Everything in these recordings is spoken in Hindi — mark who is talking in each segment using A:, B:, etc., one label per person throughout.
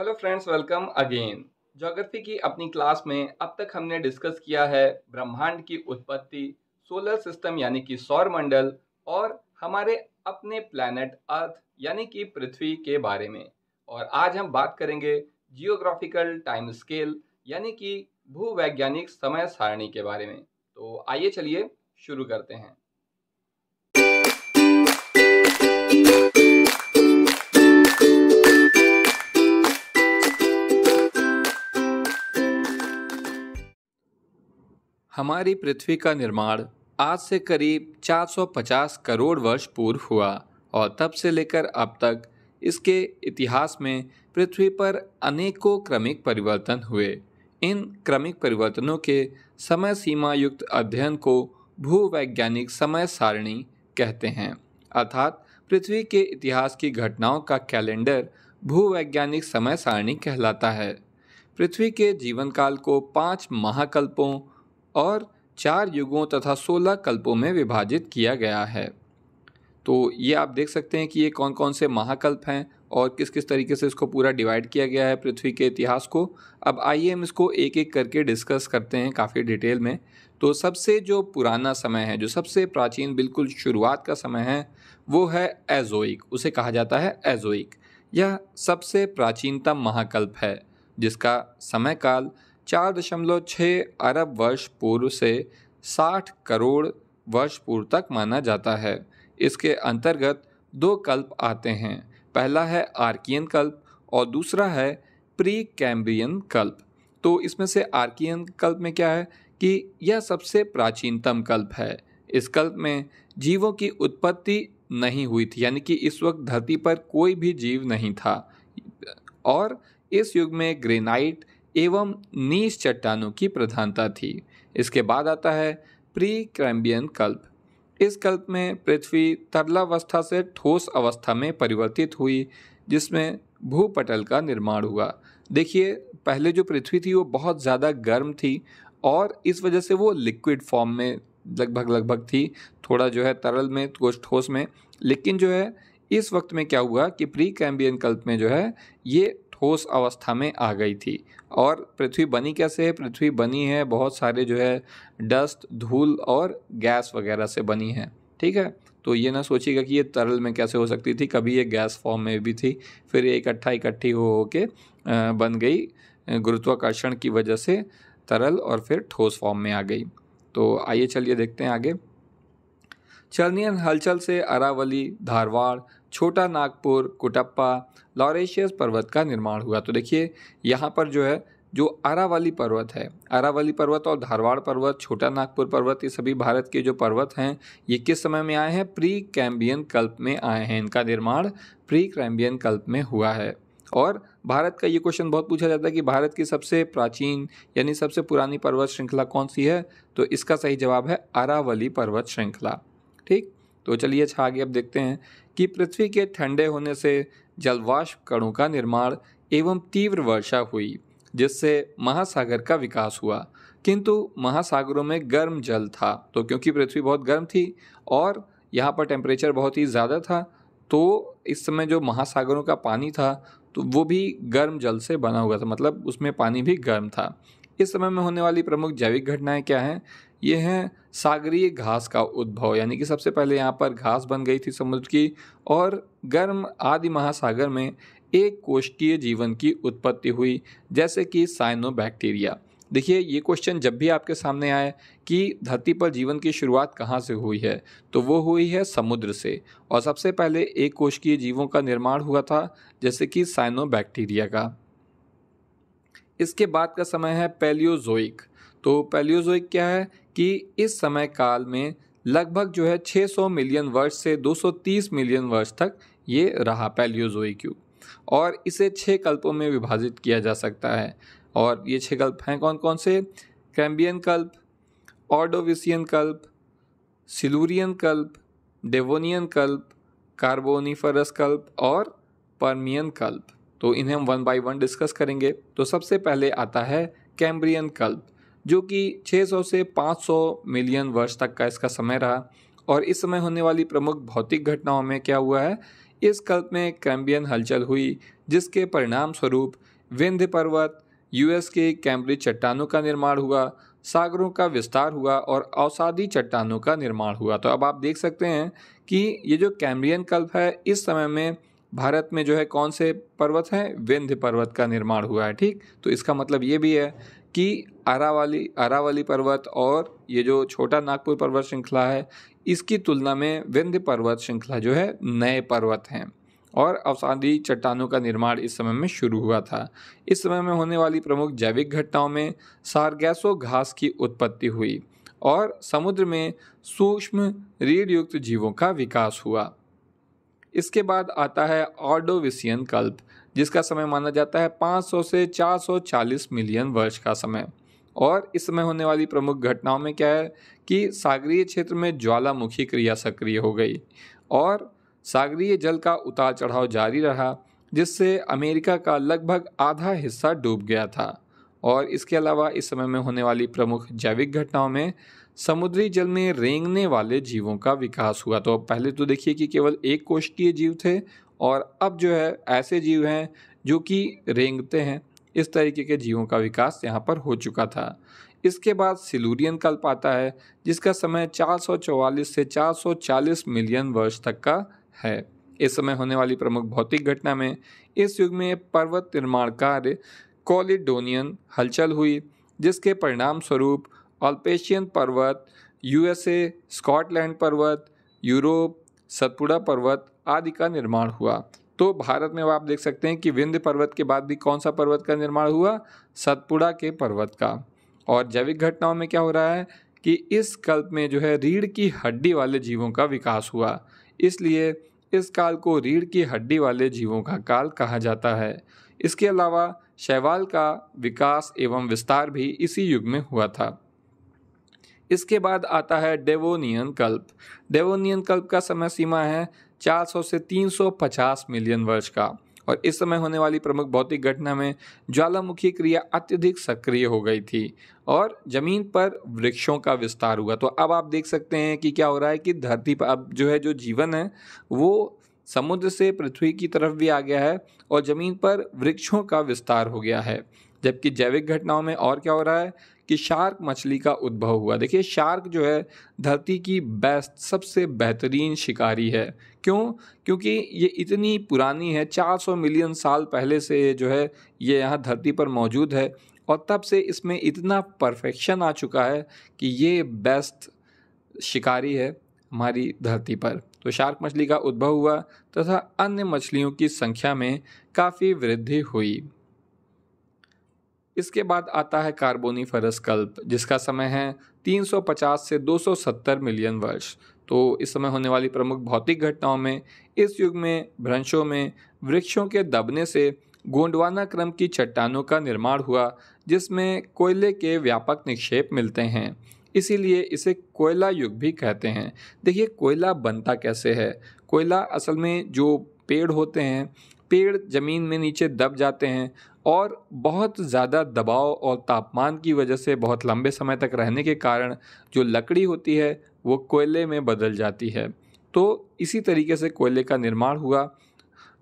A: hello friends welcome again geography की अपनी क्लास में अब तक हमने डिस्कस किया है ब्रह्मांड की उत्पत्ति सोलर सिस्टम यानी कि सौर मंडल और हमारे अपने प्लैनेट अर्थ यानी कि पृथ्वी के बारे में और आज हम बात करेंगे जियोग्राफिकल टाइम स्केल यानी कि भूवैज्ञानिक समय सारणी के बारे में तो आइए चलिए शुरू करते हैं हमारी पृथ्वी का निर्माण आज से करीब 450 करोड़ वर्ष पूर्व हुआ और तब से लेकर अब तक इसके इतिहास में पृथ्वी पर अनेकों क्रमिक परिवर्तन हुए इन क्रमिक परिवर्तनों के समय सीमा युक्त अध्ययन को भूवैज्ञानिक समय सारणी कहते हैं अर्थात पृथ्वी के इतिहास की घटनाओं का कैलेंडर भूवैज्ञानिक समय सारणी कहलाता है पृथ्वी के जीवन काल को पाँच महाकल्पों और चार युगों तथा सोलह कल्पों में विभाजित किया गया है तो ये आप देख सकते हैं कि ये कौन कौन से महाकल्प हैं और किस किस तरीके से इसको पूरा डिवाइड किया गया है पृथ्वी के इतिहास को अब आइए हम इसको एक एक करके डिस्कस करते हैं काफ़ी डिटेल में तो सबसे जो पुराना समय है जो सबसे प्राचीन बिल्कुल शुरुआत का समय है वो है एजोइक उसे कहा जाता है एजोइक यह सबसे प्राचीनतम महाकल्प है जिसका समय काल चार दशमलव छः अरब वर्ष पूर्व से साठ करोड़ वर्ष पूर्व तक माना जाता है इसके अंतर्गत दो कल्प आते हैं पहला है आर्कियन कल्प और दूसरा है प्री कैम्ब्रियन कल्प तो इसमें से आर्कियन कल्प में क्या है कि यह सबसे प्राचीनतम कल्प है इस कल्प में जीवों की उत्पत्ति नहीं हुई थी यानी कि इस वक्त धरती पर कोई भी जीव नहीं था और इस युग में ग्रेनाइट एवं नीच चट्टानों की प्रधानता थी इसके बाद आता है प्री क्रैम्बियन कल्प इस कल्प में पृथ्वी तरलावस्था से ठोस अवस्था में परिवर्तित हुई जिसमें भूपटल का निर्माण हुआ देखिए पहले जो पृथ्वी थी वो बहुत ज़्यादा गर्म थी और इस वजह से वो लिक्विड फॉर्म में लगभग लगभग थी थोड़ा जो है तरल में कुछ ठोस में लेकिन जो है इस वक्त में क्या हुआ कि प्री कैम्बियन कल्प में जो है ये ठोस अवस्था में आ गई थी और पृथ्वी बनी कैसे है पृथ्वी बनी है बहुत सारे जो है डस्ट धूल और गैस वगैरह से बनी है ठीक है तो ये ना सोचिएगा कि ये तरल में कैसे हो सकती थी कभी ये गैस फॉर्म में भी थी फिर ये इकट्ठा इकट्ठी हो हो के बन गई गुरुत्वाकर्षण की वजह से तरल और फिर ठोस फॉर्म में आ गई तो आइए चलिए देखते हैं आगे चलनियन हलचल से अरावली धारवाड़ छोटा नागपुर कुटप्पा लॉरेशियस पर्वत का निर्माण हुआ तो देखिए यहाँ पर जो है जो अरावली पर्वत है अरावली पर्वत और धारवाड़ पर्वत छोटा नागपुर पर्वत ये सभी भारत के जो पर्वत हैं ये किस समय में आए हैं प्री कैम्बियन कल्प में आए हैं इनका निर्माण प्री कैम्बियन कल्प में हुआ है और भारत का ये क्वेश्चन बहुत पूछा जाता है कि भारत की सबसे प्राचीन यानी सबसे पुरानी पर्वत श्रृंखला कौन सी है तो इसका सही जवाब है अरावली पर्वत श्रृंखला ठीक तो चलिए अच्छा आगे अब देखते हैं कि पृथ्वी के ठंडे होने से जलवाष्प कणों का निर्माण एवं तीव्र वर्षा हुई जिससे महासागर का विकास हुआ किंतु महासागरों में गर्म जल था तो क्योंकि पृथ्वी बहुत गर्म थी और यहाँ पर टेम्परेचर बहुत ही ज़्यादा था तो इस समय जो महासागरों का पानी था तो वो भी गर्म जल से बना हुआ था मतलब उसमें पानी भी गर्म था इस समय में होने वाली प्रमुख जैविक घटनाएं क्या हैं ये है सागरीय घास का उद्भव यानी कि सबसे पहले यहाँ पर घास बन गई थी समुद्र की और गर्म आदि महासागर में एक कोष्ठीय जीवन की उत्पत्ति हुई जैसे कि साइनोबैक्टीरिया देखिए ये क्वेश्चन जब भी आपके सामने आए कि धरती पर जीवन की शुरुआत कहाँ से हुई है तो वो हुई है समुद्र से और सबसे पहले एक कोशिकीय जीवों का निर्माण हुआ था जैसे कि साइनोबैक्टीरिया का इसके बाद का समय है पैलियोजोइक तो पैलियोजोइक क्या है कि इस समय काल में लगभग जो है 600 मिलियन वर्ष से 230 मिलियन वर्ष तक ये रहा पैलियोजोई क्यूब और इसे छः कल्पों में विभाजित किया जा सकता है और ये छः कल्प हैं कौन कौन से कैम्बियन कल्प ऑर्डोविसियन कल्प सिलूरियन कल्प डेवोनियन कल्प कार्बोनीफरस कल्प और परमियन कल्प तो इन्हें हम वन बाय वन डिस्कस करेंगे तो सबसे पहले आता है कैम्ब्रियन कल्प जो कि 600 से 500 मिलियन वर्ष तक का इसका समय रहा और इस समय होने वाली प्रमुख भौतिक घटनाओं में क्या हुआ है इस कल्प में क्रैम्बियन हलचल हुई जिसके परिणाम स्वरूप विंध्य पर्वत यूएस के कैम्ब्रिज चट्टानों का निर्माण हुआ सागरों का विस्तार हुआ और औसादी चट्टानों का निर्माण हुआ तो अब आप देख सकते हैं कि ये जो कैम्ब्रियन कल्प है इस समय में भारत में जो है कौन से पर्वत हैं विंध्य पर्वत का निर्माण हुआ है ठीक तो इसका मतलब ये भी है कि अरावली अरावली पर्वत और ये जो छोटा नागपुर पर्वत श्रृंखला है इसकी तुलना में विंध्य पर्वत श्रृंखला जो है नए पर्वत हैं और अवसादी चट्टानों का निर्माण इस समय में शुरू हुआ था इस समय में होने वाली प्रमुख जैविक घटनाओं में सारगैसो घास की उत्पत्ति हुई और समुद्र में सूक्ष्म रीढ़ युक्त जीवों का विकास हुआ इसके बाद आता है ऑर्डोविसियन कल्प जिसका समय माना जाता है 500 से 440 मिलियन वर्ष का समय और इस समय होने वाली प्रमुख घटनाओं में क्या है कि सागरीय क्षेत्र में ज्वालामुखी क्रिया सक्रिय हो गई और सागरीय जल का उतार चढ़ाव जारी रहा जिससे अमेरिका का लगभग आधा हिस्सा डूब गया था और इसके अलावा इस समय में होने वाली प्रमुख जैविक घटनाओं में समुद्री जल में रेंगने वाले जीवों का विकास हुआ तो पहले तो देखिए कि केवल एक कोष्ठीय जीव थे और अब जो है ऐसे जीव हैं जो कि रेंगते हैं इस तरीके के जीवों का विकास यहाँ पर हो चुका था इसके बाद सिलूरियन कल्प आता है जिसका समय 444 से 440 मिलियन वर्ष तक का है इस समय होने वाली प्रमुख भौतिक घटना में इस युग में पर्वत निर्माण कार्य कॉलिडोनियन हलचल हुई जिसके परिणाम स्वरूप अल्पेशियन पर्वत यूएसए स्कॉटलैंड पर्वत यूरोप सतपुड़ा पर्वत आदि का निर्माण हुआ तो भारत में आप देख सकते हैं कि विंध्य पर्वत के बाद भी कौन सा पर्वत का निर्माण हुआ सतपुड़ा के पर्वत का और जैविक घटनाओं में क्या हो रहा है कि इस कल्प में जो है रीढ़ की हड्डी वाले जीवों का विकास हुआ इसलिए इस काल को रीढ़ की हड्डी वाले जीवों का काल कहा जाता है इसके अलावा शैवाल का विकास एवं विस्तार भी इसी युग में हुआ था इसके बाद आता है डेवोनियन कल्प डेवोनियन कल्प का समय सीमा है 400 से 350 मिलियन वर्ष का और इस समय होने वाली प्रमुख भौतिक घटना में ज्वालामुखी क्रिया अत्यधिक सक्रिय हो गई थी और ज़मीन पर वृक्षों का विस्तार हुआ तो अब आप देख सकते हैं कि क्या हो रहा है कि धरती पर अब जो है जो जीवन है वो समुद्र से पृथ्वी की तरफ भी आ गया है और ज़मीन पर वृक्षों का विस्तार हो गया है जबकि जैविक घटनाओं में और क्या हो रहा है कि शार्क मछली का उद्भव हुआ देखिए शार्क जो है धरती की बेस्ट सबसे बेहतरीन शिकारी है क्यों क्योंकि ये इतनी पुरानी है 400 मिलियन साल पहले से जो है ये यहाँ धरती पर मौजूद है और तब से इसमें इतना परफेक्शन आ चुका है कि ये बेस्ट शिकारी है हमारी धरती पर तो शार्क मछली का उद्भव हुआ तथा अन्य मछलियों की संख्या में काफ़ी वृद्धि हुई इसके बाद आता है कार्बोनीफरस कल्प जिसका समय है 350 से 270 मिलियन वर्ष तो इस समय होने वाली प्रमुख भौतिक घटनाओं में इस युग में भ्रंशों में वृक्षों के दबने से गोंडवाना क्रम की चट्टानों का निर्माण हुआ जिसमें कोयले के व्यापक निक्षेप मिलते हैं इसीलिए इसे कोयला युग भी कहते हैं देखिए कोयला बनता कैसे है कोयला असल में जो पेड़ होते हैं पेड़ ज़मीन में नीचे दब जाते हैं और बहुत ज़्यादा दबाव और तापमान की वजह से बहुत लंबे समय तक रहने के कारण जो लकड़ी होती है वो कोयले में बदल जाती है तो इसी तरीके से कोयले का निर्माण हुआ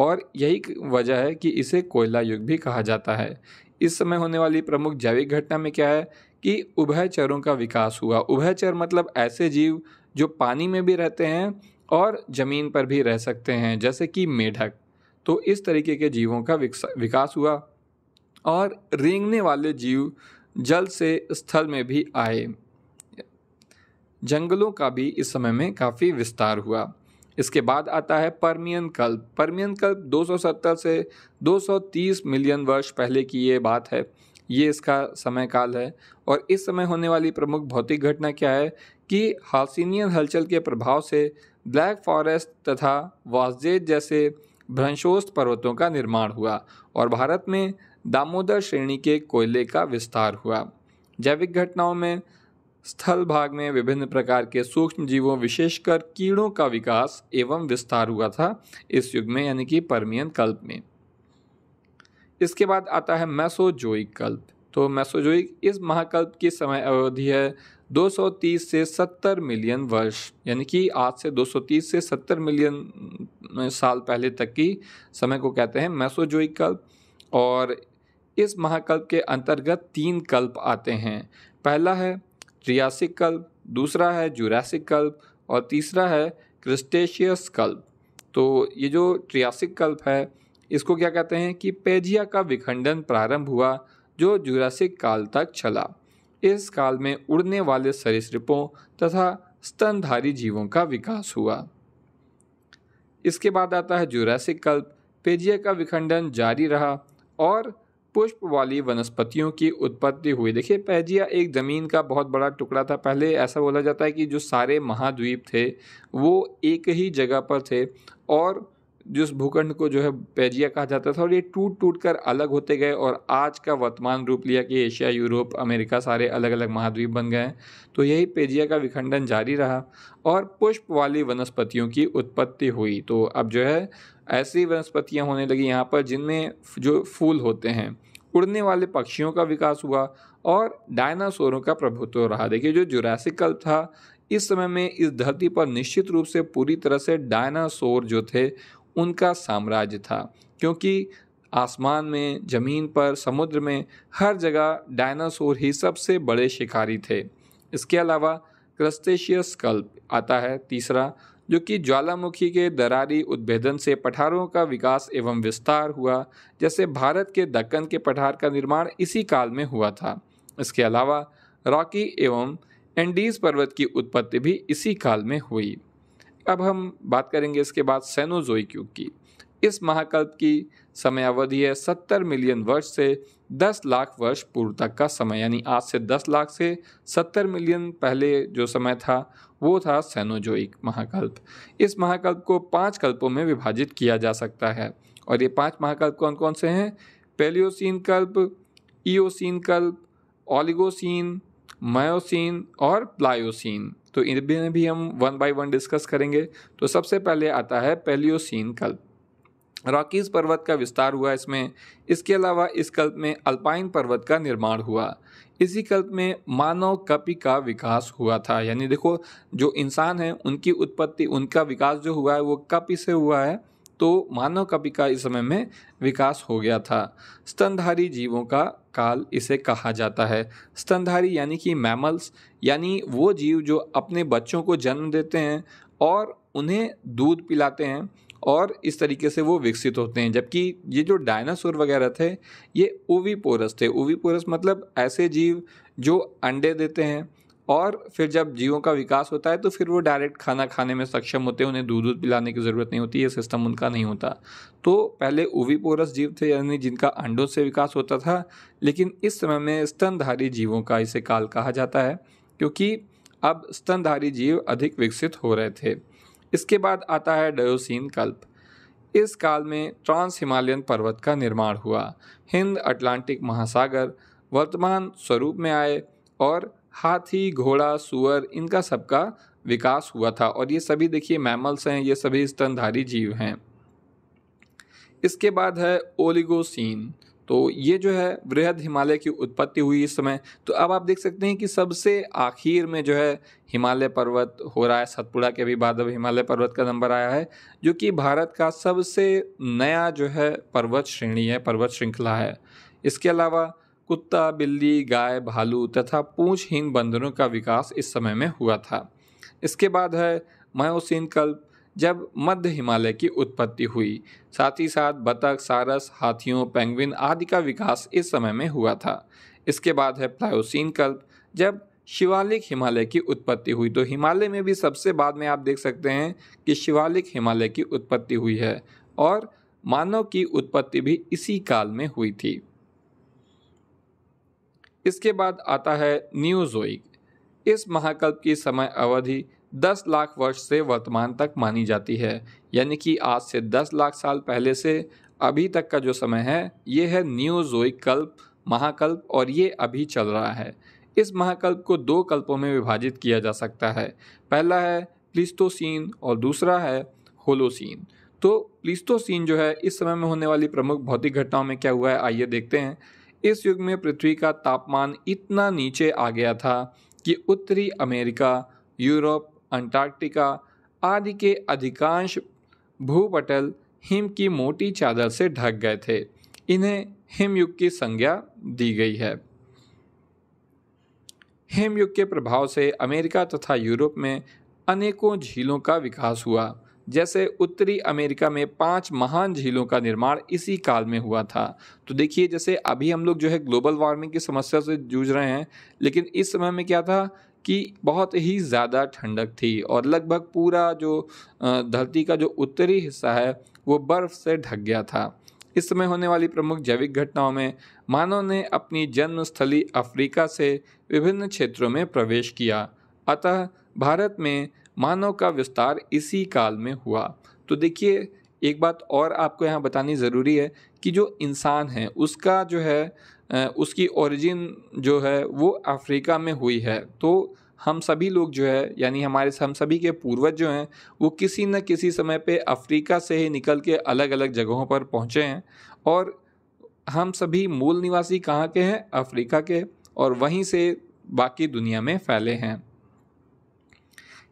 A: और यही वजह है कि इसे कोयला युग भी कहा जाता है इस समय होने वाली प्रमुख जैविक घटना में क्या है कि उभयचरों का विकास हुआ उभयचर मतलब ऐसे जीव जो पानी में भी रहते हैं और ज़मीन पर भी रह सकते हैं जैसे कि मेढक तो इस तरीके के जीवों का विकास हुआ और रेंगने वाले जीव जल से स्थल में भी आए जंगलों का भी इस समय में काफ़ी विस्तार हुआ इसके बाद आता है परमियन कल्प परमियन कल्प 270 से 230 मिलियन वर्ष पहले की ये बात है ये इसका समय काल है और इस समय होने वाली प्रमुख भौतिक घटना क्या है कि हासिनियन हलचल के प्रभाव से ब्लैक फॉरेस्ट तथा वाजेद जैसे भ्रंशोस्त पर्वतों का निर्माण हुआ और भारत में दामोदर श्रेणी के कोयले का विस्तार हुआ जैविक घटनाओं में स्थल भाग में विभिन्न प्रकार के सूक्ष्म जीवों विशेषकर कीड़ों का विकास एवं विस्तार हुआ था इस युग में यानी कि परमियन कल्प में इसके बाद आता है मैसोजोइक कल्प तो मैसोजोइक इस महाकल्प की समय अवधि है 230 से 70 मिलियन वर्ष यानी कि आज से 230 से 70 मिलियन साल पहले तक की समय को कहते हैं मैसोजोइक कल्प और इस महाकल्प के अंतर्गत तीन कल्प आते हैं पहला है त्रियासिक कल्प दूसरा है जूरासिक कल्प और तीसरा है क्रिस्टेशियस कल्प तो ये जो ट्रियासिक कल्प है इसको क्या कहते हैं कि पेजिया का विखंडन प्रारंभ हुआ जो जुरासिक काल तक चला इस काल में उड़ने वाले सरीसृपों तथा स्तनधारी जीवों का विकास हुआ इसके बाद आता है जुरासिक कल्प पेजिया का विखंडन जारी रहा और पुष्प वाली वनस्पतियों की उत्पत्ति हुई देखिए पैजिया एक ज़मीन का बहुत बड़ा टुकड़ा था पहले ऐसा बोला जाता है कि जो सारे महाद्वीप थे वो एक ही जगह पर थे और जिस भूखंड को जो है पेजिया कहा जाता था और ये टूट टूट कर अलग होते गए और आज का वर्तमान रूप लिया कि एशिया यूरोप अमेरिका सारे अलग अलग महाद्वीप बन गए तो यही पेजिया का विखंडन जारी रहा और पुष्प वाली वनस्पतियों की उत्पत्ति हुई तो अब जो है ऐसी वनस्पतियाँ होने लगी यहाँ पर जिनमें जो फूल होते हैं उड़ने वाले पक्षियों का विकास हुआ और डायनासोरों का प्रभुत्व रहा देखिए जो जुरासिकल था इस समय में इस धरती पर निश्चित रूप से पूरी तरह से डायनासोर जो थे उनका साम्राज्य था क्योंकि आसमान में ज़मीन पर समुद्र में हर जगह डायनासोर ही सबसे बड़े शिकारी थे इसके अलावा क्रस्टेशियस कल्प आता है तीसरा जो कि ज्वालामुखी के दरारी उद्भेदन से पठारों का विकास एवं विस्तार हुआ जैसे भारत के दक्कन के पठार का निर्माण इसी काल में हुआ था इसके अलावा रॉकी एवं एंडीज़ पर्वत की उत्पत्ति भी इसी काल में हुई अब हम बात करेंगे इसके बाद सेनोजोइक युग की इस महाकल्प की समयावधि है सत्तर मिलियन वर्ष से दस लाख वर्ष पूर्व तक का समय यानी आज से दस लाख से सत्तर मिलियन पहले जो समय था वो था सेनोजोइक महाकल्प इस महाकल्प को पांच कल्पों में विभाजित किया जा सकता है और ये पांच महाकल्प कौन कौन से हैं पेलियोसिन कल्प ईओसिन कल्प ऑलिगोसिन मायोसिन और प्लायोसिन तो इनमें भी हम वन बाय वन डिस्कस करेंगे तो सबसे पहले आता है पेलियोसिन कल्प रॉकीज पर्वत का विस्तार हुआ इसमें इसके अलावा इस कल्प में अल्पाइन पर्वत का निर्माण हुआ इसी कल्प में मानव कपि का विकास हुआ था यानी देखो जो इंसान है उनकी उत्पत्ति उनका विकास जो हुआ है वो कपि से हुआ है तो मानव कवि का इस समय में विकास हो गया था स्तनधारी जीवों का काल इसे कहा जाता है स्तनधारी यानी कि मैमल्स यानी वो जीव जो अपने बच्चों को जन्म देते हैं और उन्हें दूध पिलाते हैं और इस तरीके से वो विकसित होते हैं जबकि ये जो डायनासोर वगैरह थे ये ओवीपोरस थे ओवीपोरस मतलब ऐसे जीव जो अंडे देते हैं और फिर जब जीवों का विकास होता है तो फिर वो डायरेक्ट खाना खाने में सक्षम होते हैं उन्हें दूध दूध पिलाने की ज़रूरत नहीं होती ये सिस्टम उनका नहीं होता तो पहले ओवीपोरस जीव थे यानी जिनका अंडों से विकास होता था लेकिन इस समय में स्तनधारी जीवों का इसे काल कहा जाता है क्योंकि अब स्तनधारी जीव अधिक विकसित हो रहे थे इसके बाद आता है डयोसिन कल्प इस काल में ट्रांस हिमालयन पर्वत का निर्माण हुआ हिंद अटलांटिक महासागर वर्तमान स्वरूप में आए और हाथी घोड़ा सुअर इनका सबका विकास हुआ था और ये सभी देखिए मैमल्स हैं ये सभी स्तनधारी जीव हैं इसके बाद है ओलिगोसिन तो ये जो है वृहद हिमालय की उत्पत्ति हुई इस समय तो अब आप देख सकते हैं कि सबसे आखिर में जो है हिमालय पर्वत हो रहा है सतपुड़ा के भी बाद अब हिमालय पर्वत का नंबर आया है जो कि भारत का सबसे नया जो है पर्वत श्रेणी है पर्वत श्रृंखला है इसके अलावा कुत्ता बिल्ली गाय भालू तथा पूंछहीन बंदरों का विकास इस समय में हुआ था इसके बाद है मायोसिन कल्प जब मध्य हिमालय की उत्पत्ति हुई साथ ही साथ बतख सारस हाथियों पेंगविन आदि का विकास इस समय में हुआ था इसके बाद है प्लायोसिन कल्प जब शिवालिक हिमालय की उत्पत्ति हुई तो हिमालय में भी सबसे बाद में आप देख सकते हैं कि शिवालिक हिमालय की उत्पत्ति हुई है और मानव की उत्पत्ति भी इसी काल में हुई थी इसके बाद आता है न्यूजोइक इस महाकल्प की समय अवधि 10 लाख वर्ष से वर्तमान तक मानी जाती है यानी कि आज से 10 लाख साल पहले से अभी तक का जो समय है ये है न्यूजोइक कल्प महाकल्प और ये अभी चल रहा है इस महाकल्प को दो कल्पों में विभाजित किया जा सकता है पहला है प्लिस्तोसीन और दूसरा है होलोसीन तो प्लिस्तोसीन जो है इस समय में होने वाली प्रमुख भौतिक घटनाओं में क्या हुआ है आइए देखते हैं इस युग में पृथ्वी का तापमान इतना नीचे आ गया था कि उत्तरी अमेरिका यूरोप अंटार्कटिका आदि के अधिकांश भूपटल हिम की मोटी चादर से ढक गए थे इन्हें हिमयुग की संज्ञा दी गई है हिमयुग के प्रभाव से अमेरिका तथा यूरोप में अनेकों झीलों का विकास हुआ जैसे उत्तरी अमेरिका में पांच महान झीलों का निर्माण इसी काल में हुआ था तो देखिए जैसे अभी हम लोग जो है ग्लोबल वार्मिंग की समस्या से जूझ रहे हैं लेकिन इस समय में क्या था कि बहुत ही ज़्यादा ठंडक थी और लगभग पूरा जो धरती का जो उत्तरी हिस्सा है वो बर्फ़ से ढक गया था इस समय होने वाली प्रमुख जैविक घटनाओं में मानव ने अपनी जन्मस्थली अफ्रीका से विभिन्न क्षेत्रों में प्रवेश किया अतः भारत में मानव का विस्तार इसी काल में हुआ तो देखिए एक बात और आपको यहाँ बतानी ज़रूरी है कि जो इंसान है उसका जो है उसकी ओरिजिन जो है वो अफ्रीका में हुई है तो हम सभी लोग जो है यानी हमारे हम सभी के पूर्वज जो हैं वो किसी न किसी समय पे अफ्रीका से ही निकल के अलग अलग जगहों पर पहुँचे हैं और हम सभी मूल निवासी कहाँ के हैं अफ्रीका के और वहीं से बाकी दुनिया में फैले हैं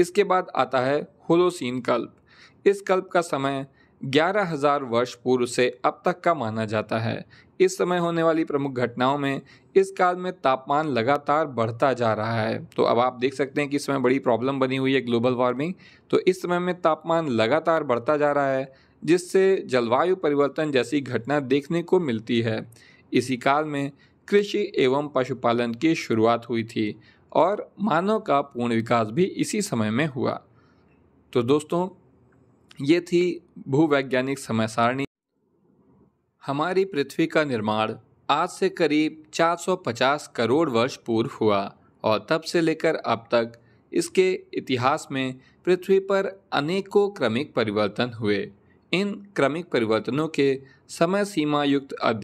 A: इसके बाद आता है होलोसीन कल्प इस कल्प का समय ग्यारह हजार वर्ष पूर्व से अब तक का माना जाता है इस समय होने वाली प्रमुख घटनाओं में इस काल में तापमान लगातार बढ़ता जा रहा है तो अब आप देख सकते हैं कि इस समय बड़ी प्रॉब्लम बनी हुई है ग्लोबल वार्मिंग तो इस समय में तापमान लगातार बढ़ता जा रहा है जिससे जलवायु परिवर्तन जैसी घटना देखने को मिलती है इसी काल में कृषि एवं पशुपालन की शुरुआत हुई थी और मानव का पूर्ण विकास भी इसी समय में हुआ तो दोस्तों ये थी भूवैज्ञानिक समय सारणी हमारी पृथ्वी का निर्माण आज से करीब 450 करोड़ वर्ष पूर्व हुआ और तब से लेकर अब तक इसके इतिहास में पृथ्वी पर अनेकों क्रमिक परिवर्तन हुए इन क्रमिक परिवर्तनों के समय सीमा युक्त अध्ययन